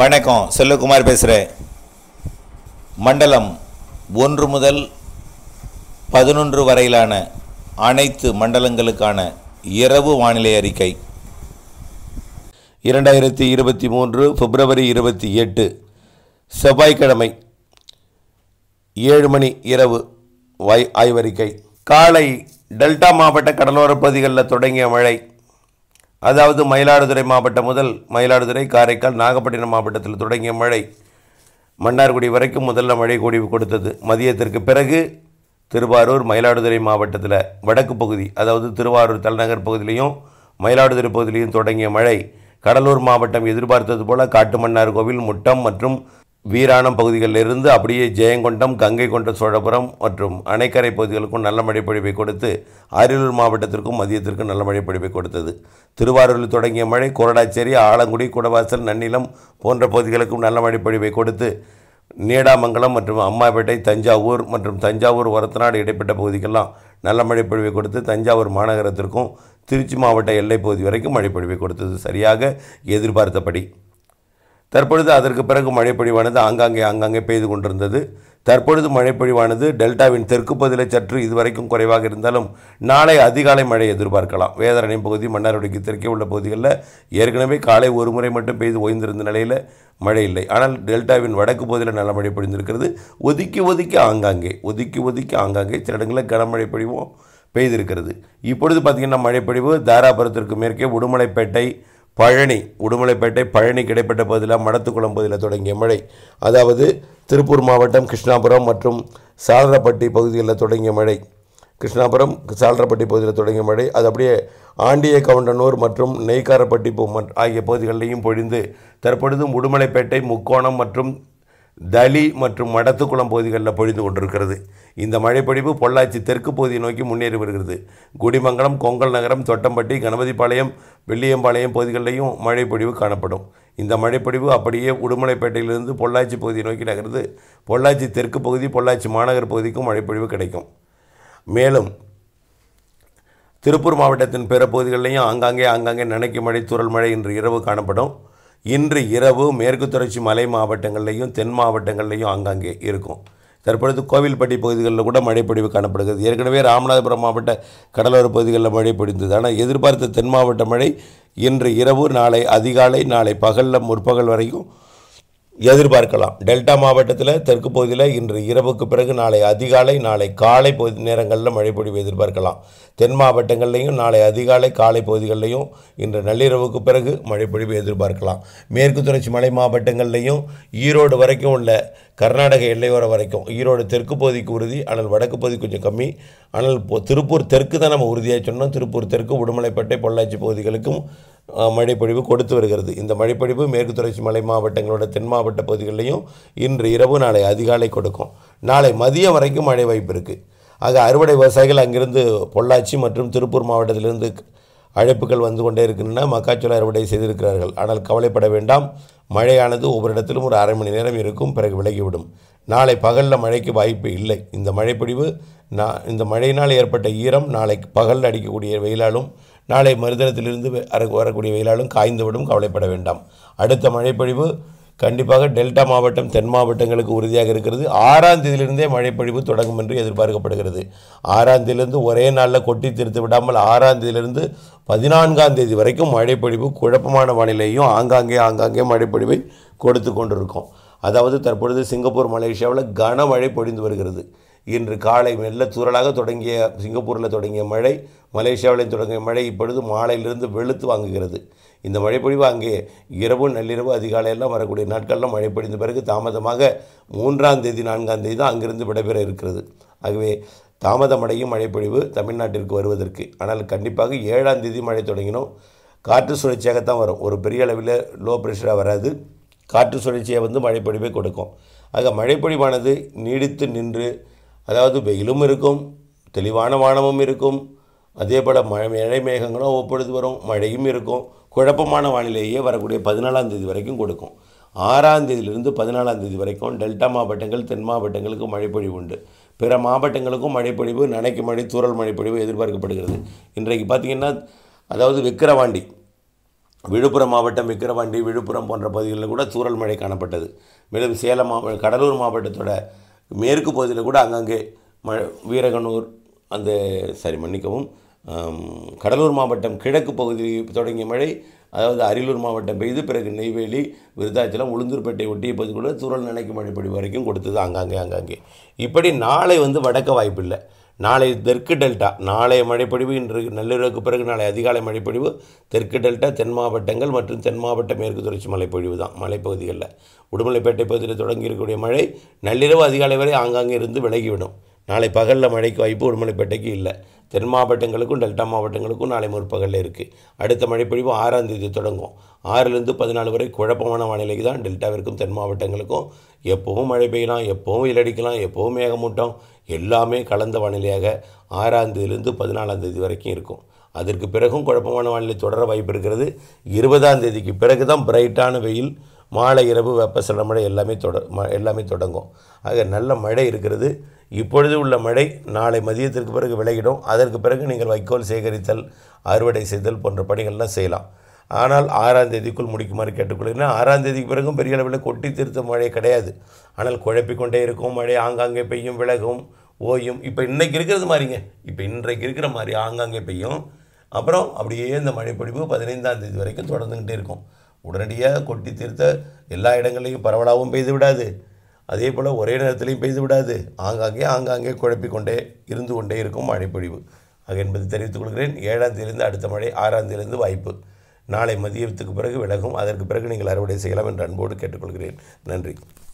வணக்கம் செல்வகுமார் பேசுகிறேன் மண்டலம் ஒன்று முதல் பதினொன்று வரையிலான அனைத்து மண்டலங்களுக்கான இரவு வானிலை அறிக்கை இரண்டாயிரத்தி இருபத்தி மூன்று பிப்ரவரி இருபத்தி எட்டு செவ்வாய்க்கிழமை ஏழு மணி இரவு வாய் ஆய்வறிக்கை காலை டெல்டா மாவட்ட கடலோரப் பகுதிகளில் தொடங்கிய மழை அதாவது மயிலாடுதுறை மாவட்டம் முதல் மயிலாடுதுறை காரைக்கால் நாகப்பட்டினம் மாவட்டத்தில் தொடங்கிய மழை மன்னார்குடி வரைக்கும் முதல்ல மழை கொடி கொடுத்தது மதியத்திற்கு பிறகு திருவாரூர் மயிலாடுதுறை மாவட்டத்தில் வடக்கு பகுதி அதாவது திருவாரூர் தலைநகர் பகுதியிலையும் மயிலாடுதுறை பகுதியிலையும் தொடங்கிய மழை கடலூர் மாவட்டம் எதிர்பார்த்தது போல காட்டுமன்னார் கோவில் முட்டம் மற்றும் வீராணம் பகுதிகளிலிருந்து அப்படியே ஜெயங்கொண்டம் கங்கை கொண்ட சோழபுரம் மற்றும் அணைக்கரை பகுதிகளுக்கும் நல்ல மழை பொழிவை கொடுத்து அரியலூர் மாவட்டத்திற்கும் மதியத்திற்கும் நல்ல மழை பொழிவை கொடுத்தது திருவாரூரில் தொடங்கிய மழை கொரடாச்சேரி ஆலங்குடி குடவாசல் நன்னிலம் போன்ற பகுதிகளுக்கும் நல்ல மழை பொழிவை கொடுத்து நீடாமங்கலம் மற்றும் அம்மாபேட்டை தஞ்சாவூர் மற்றும் தஞ்சாவூர் ஒரத்தநாடு இடைப்பட்ட பகுதிகளெலாம் நல்ல மழை பொழிவை கொடுத்து தஞ்சாவூர் மாநகரத்திற்கும் திருச்சி மாவட்ட எல்லைப்பகுதி வரைக்கும் மழை பொழிவை கொடுத்தது சரியாக எதிர்பார்த்தபடி தற்பொழுது அதற்கு பிறகு மழைப்பொழிவானது ஆங்காங்கே ஆங்காங்கே பெய்து கொண்டிருந்தது தற்பொழுது மழைப்பொழிவானது டெல்டாவின் தெற்கு பகுதியில் சற்று இதுவரைக்கும் குறைவாக இருந்தாலும் நாளை அதிகாலை மழை எதிர்பார்க்கலாம் வேதரணை பகுதி மன்னார்குடிக்கு தெற்கே உள்ள பகுதிகளில் ஏற்கனவே காலை ஒரு முறை மட்டும் பெய்து ஓய்ந்திருந்த நிலையில் மழை இல்லை ஆனால் டெல்டாவின் வடக்கு பகுதியில் நல்ல மழை பொழிந்திருக்கிறது ஒதுக்கி ஒதுக்கி ஆங்காங்கே ஒதுக்கி ஒதுக்கி ஆங்காங்கே சில இடங்களில் கனமழை பொழிவும் பெய்திருக்கிறது இப்பொழுது பார்த்திங்கன்னா மழைப்பொழிவு தாராபுரத்திற்கு மேற்கே உடுமலைப்பேட்டை பழனி உடுமலைப்பேட்டை பழனி கிடைப்பட்ட பகுதியில் மடத்துக்குளம் பகுதியில் தொடங்கிய மழை அதாவது திருப்பூர் மாவட்டம் கிருஷ்ணாபுரம் மற்றும் சாலரப்பட்டி பகுதிகளில் தொடங்கிய மழை கிருஷ்ணாபுரம் சாலரப்பட்டி பகுதியில் தொடங்கிய மழை அது அப்படியே ஆண்டிய கவுண்டனூர் மற்றும் நெய்க்காரப்பட்டி ஆகிய பகுதிகளிலையும் பொழிந்து தற்பொழுதும் உடுமலைப்பேட்டை முக்கோணம் மற்றும் தலி மற்றும் மடத்துக்குளம் பகுதிகளில் பொழிந்து கொண்டிருக்கிறது இந்த மழைப்பொழிவு பொள்ளாச்சி தெற்கு பகுதியை நோக்கி முன்னேறி வருகிறது குடிமங்கலம் கொங்கல் நகரம் தொட்டம்பட்டி கணபதிபாளையம் வெள்ளியம்பாளையம் பகுதிகளிலையும் மழைப்பொழிவு காணப்படும் இந்த மழைப்பொழிவு அப்படியே உடுமலைப்பேட்டையிலிருந்து பொள்ளாச்சி பகுதியை நோக்கி நகர்ந்து பொள்ளாச்சி தெற்கு பகுதி பொள்ளாச்சி மாநகர் பகுதிக்கும் மழைப்பொழிவு கிடைக்கும் மேலும் திருப்பூர் மாவட்டத்தின் பிற பகுதிகளிலையும் ஆங்காங்கே ஆங்காங்கே நினைக்கும் மழை துரல் மழை இன்று இரவு காணப்படும் இன்று இரவு மேற்கு தொடர்ச்சி மலை மாவட்டங்கள்லேயும் தென் மாவட்டங்கள்லேயும் அங்கங்கே இருக்கும் தற்பொழுது கோவில்பட்டி பகுதிகளில் கூட மழைப்பொழிவு காணப்படுகிறது ஏற்கனவே ராமநாதபுரம் மாவட்ட கடலோர பகுதிகளில் மழை பொழிந்தது ஆனால் எதிர்பார்த்த தென் மாவட்ட மழை இன்று இரவு நாளை அதிகாலை நாளை பகலில் முற்பகல் வரைக்கும் எதிர்பார்க்கலாம் டெல்டா மாவட்டத்தில் தெற்கு பகுதியில் இன்று இரவுக்கு பிறகு நாளை அதிகாலை நாளை காலை பகுதி நேரங்களில் மழை பொழிவு எதிர்பார்க்கலாம் தென் மாவட்டங்கள்லையும் நாளை அதிகாலை காலை பகுதிகளிலையும் இன்று நள்ளிரவுக்கு பிறகு மழை பொழிவு எதிர்பார்க்கலாம் மேற்கு தொடர்ச்சி மலை மாவட்டங்கள்லையும் ஈரோடு வரைக்கும் உள்ள கர்நாடக எல்லையோரம் வரைக்கும் ஈரோடு தெற்கு பகுதிக்கு உறுதி ஆனால் வடக்கு பகுதி கொஞ்சம் கம்மி ஆனால் திருப்பூர் தெற்கு தான் நம்ம உறுதியாக சொன்னோம் திருப்பூர் தெற்கு உடுமலைப்பேட்டை பொள்ளாச்சி பகுதிகளுக்கும் மழைப்பொழிவு கொடுத்து வருகிறது இந்த மழைப்பொழிவு மேற்கு தொடர்ச்சி மலை மாவட்டங்களோட தென் மாவட்ட பகுதிகளிலையும் இன்று இரவு நாளை அதிகாலை கொடுக்கும் நாளை மதியம் வரைக்கும் மழை வாய்ப்பு இருக்குது ஆக அறுவடை விவசாயிகள் அங்கிருந்து பொள்ளாச்சி மற்றும் திருப்பூர் மாவட்டத்திலிருந்து அழைப்புகள் வந்து கொண்டே இருக்கின்றன மக்காச்சோள அறுவடை செய்திருக்கிறார்கள் ஆனால் கவலைப்பட வேண்டாம் மழையானது ஒவ்வொரு இடத்திலும் ஒரு அரை மணி நேரம் இருக்கும் பிறகு விலகிவிடும் நாளை பகலில் மழைக்கு வாய்ப்பு இல்லை இந்த மழைப்பிடிவு நான் இந்த மழையினால் ஏற்பட்ட ஈரம் நாளை பகலில் அடிக்கக்கூடிய வெயிலாலும் நாளை மறுதினத்திலிருந்து வரக்கூடிய வெயிலாலும் காய்ந்துவிடும் கவலைப்பட வேண்டாம் அடுத்த மழைப்பொழிவு கண்டிப்பாக டெல்டா மாவட்டம் தென் மாவட்டங்களுக்கு உறுதியாக இருக்கிறது ஆறாம் தேதியிலிருந்தே பொழிவு தொடங்கும் என்று எதிர்பார்க்கப்படுகிறது ஆறாம் தேதியிலிருந்து ஒரே நாளில் கொட்டி திருத்து விடாமல் ஆறாம் தேதியிலிருந்து பதினான்காம் தேதி வரைக்கும் பொழிவு குழப்பமான வானிலையும் ஆங்காங்கே ஆங்காங்கே பொழிவை கொடுத்து கொண்டிருக்கும் அதாவது தற்பொழுது சிங்கப்பூர் மலேசியாவில் கனமழை பொழிந்து வருகிறது இன்று காலை மெல்ல தூரலாக தொடங்கிய சிங்கப்பூரில் தொடங்கிய மழை மலேசியாவிலையும் தொடங்கிய மழை இப்பொழுது மாலையிலிருந்து வெளுத்து வாங்குகிறது இந்த மழைப்பொழிவு அங்கே இரவு நள்ளிரவு அதிகாலையெல்லாம் வரக்கூடிய நாட்களில் மழை பொழிந்த பிறகு தாமதமாக மூன்றாம் தேதி நான்காம் தேதி தான் அங்கிருந்து விடைபெற இருக்கிறது ஆகவே தாமதமடையும் மழைப்பொழிவு தமிழ்நாட்டிற்கு வருவதற்கு ஆனால் கண்டிப்பாக ஏழாம் தேதி மழை தொடங்கினோம் காற்று சுழற்சியாகத்தான் வரும் ஒரு பெரிய அளவில் லோ ப்ரெஷராக வராது காற்று சுழற்சியை வந்து மழைப்பொழிவை கொடுக்கும் ஆக மழைப்பொழிவானது நீடித்து நின்று அதாவது வெயிலும் இருக்கும் தெளிவான வானமும் இருக்கும் அதே போல் மழை மழை மேகங்களும் ஒவ்வொழுது வரும் மழையும் இருக்கும் குழப்பமான வானிலையே வரக்கூடிய பதினாலாம் தேதி வரைக்கும் கொடுக்கும் ஆறாம் தேதியிலிருந்து பதினாலாம் தேதி வரைக்கும் டெல்டா மாவட்டங்கள் தென் மாவட்டங்களுக்கு மழைப்பொழிவு உண்டு பிற மாவட்டங்களுக்கும் மழைப்பொழிவு நனைக்கு மழை தூரல் மழைப்பொழிவு எதிர்பார்க்கப்படுகிறது இன்றைக்கு பார்த்திங்கன்னா அதாவது விக்கிரவாண்டி விழுப்புரம் மாவட்டம் விக்கிரவாண்டி விழுப்புரம் போன்ற பகுதிகளில் கூட தூரல் மழை காணப்பட்டது மேலும் சேலம் மாவ கடலூர் மாவட்டத்தோட மேற்கு பகுதியில் கூட அங்கங்கே மழை வீரகனூர் அந்த சரி மன்னிக்கவும் கடலூர் மாவட்டம் கிழக்கு பகுதியில் தொடங்கிய மழை அதாவது அரியலூர் மாவட்டம் பெய்து பிறகு நெய்வேலி விருதாச்சலம் உளுந்தூர்பேட்டை ஒட்டிய பகுதிக்குள்ள சூழல் நினைக்கும் மழைப்படி வரைக்கும் கொடுத்தது அங்கங்கே அங்கங்கே இப்படி நாளை வந்து வடக்க வாய்ப்பில்லை நாளை தெற்கு டெல்டா நாளைய மழைப்பொழிவு இன்று நள்ளிரவுக்கு பிறகு நாளை அதிகாலை மழைப்பொழிவு தெற்கு டெல்டா தென் மாவட்டங்கள் மற்றும் தென் மாவட்ட மேற்கு தொடர்ச்சி மழைப்பொழிவு தான் மலைப்பகுதிகளில் உடுமலைப்பேட்டை பகுதியில் தொடங்கி இருக்கக்கூடிய மழை நள்ளிரவு அதிகாலை வரை ஆங்காங்கே இருந்து விலகிவிடும் நாளை பகலில் மழைக்கு வாய்ப்பு உடுமலைப்பேட்டைக்கு இல்லை தென் மாவட்டங்களுக்கும் டெல்டா மாவட்டங்களுக்கும் நாளை முற்பகலில் இருக்குது அடுத்த மழைப்பொழிவு ஆறாம் தேதி தொடங்கும் ஆறுலேருந்து பதினாலு வரை குழப்பமான வானிலைக்கு தான் டெல்டாவிற்கும் தென் மாவட்டங்களுக்கும் எப்போவும் மழை பெய்யலாம் எப்போவும் இலடிக்கலாம் எப்போவும் மேகமூட்டம் எல்லாமே கலந்த வானிலையாக ஆறாம் தேதியிலிருந்து பதினாலாம் தேதி வரைக்கும் இருக்கும் அதற்கு பிறகும் குழப்பமான வானிலை தொடர வாய்ப்பு இருக்கிறது இருபதாம் தேதிக்கு பிறகு தான் பிரைட்டான வெயில் மாலை இரவு வெப்பசல மழை எல்லாமே தொட எல்லாமே தொடங்கும் ஆக நல்ல மழை இருக்கிறது இப்பொழுது உள்ள மழை நாளை மதியத்திற்கு பிறகு விளையிடும் அதற்கு பிறகு நீங்கள் வைக்கோல் சேகரித்தல் அறுவடை செய்தல் போன்ற பணிகள்லாம் செய்யலாம் ஆனால் ஆறாம் தேதிக்குள் முடிக்குமாறு கேட்டுக்கொள்கிறேன் ஆறாம் தேதிக்கு பிறகும் பெரிய அளவில் கொட்டி திருத்த மழை கிடையாது ஆனால் குழப்பிக்கொண்டே இருக்கும் மழை ஆங்காங்கே பெய்யும் விலகும் ஓயும் இப்போ இன்றைக்கி இருக்கிறது மாதிரிங்க இப்போ இன்றைக்கு இருக்கிற மாதிரி ஆங்காங்கே பெய்யும் அப்புறம் அப்படியே இந்த மழைப்பொழிவு பதினைந்தாம் தேதி வரைக்கும் தொடர்ந்துக்கிட்டே இருக்கும் உடனடியாக கொட்டி தீர்த்த எல்லா இடங்களையும் பரவலாகவும் பெய்து விடாது அதே போல் ஒரே நேரத்திலையும் பெய்து விடாது ஆங்காங்கே ஆங்காங்கே குழப்பிக்கொண்டே இருந்து கொண்டே இருக்கும் மழைப்பொழிவு ஆக என்பது தெரிவித்துக் கொள்கிறேன் ஏழாம் தேதியிலிருந்து அடுத்த மழை ஆறாம் தேதியிலிருந்து வாய்ப்பு நாளை மதியத்துக்கு பிறகு விலகும் அதற்கு பிறகு நீங்கள் அறுவடை செய்யலாம் என்று அன்போடு கேட்டுக்கொள்கிறேன் நன்றி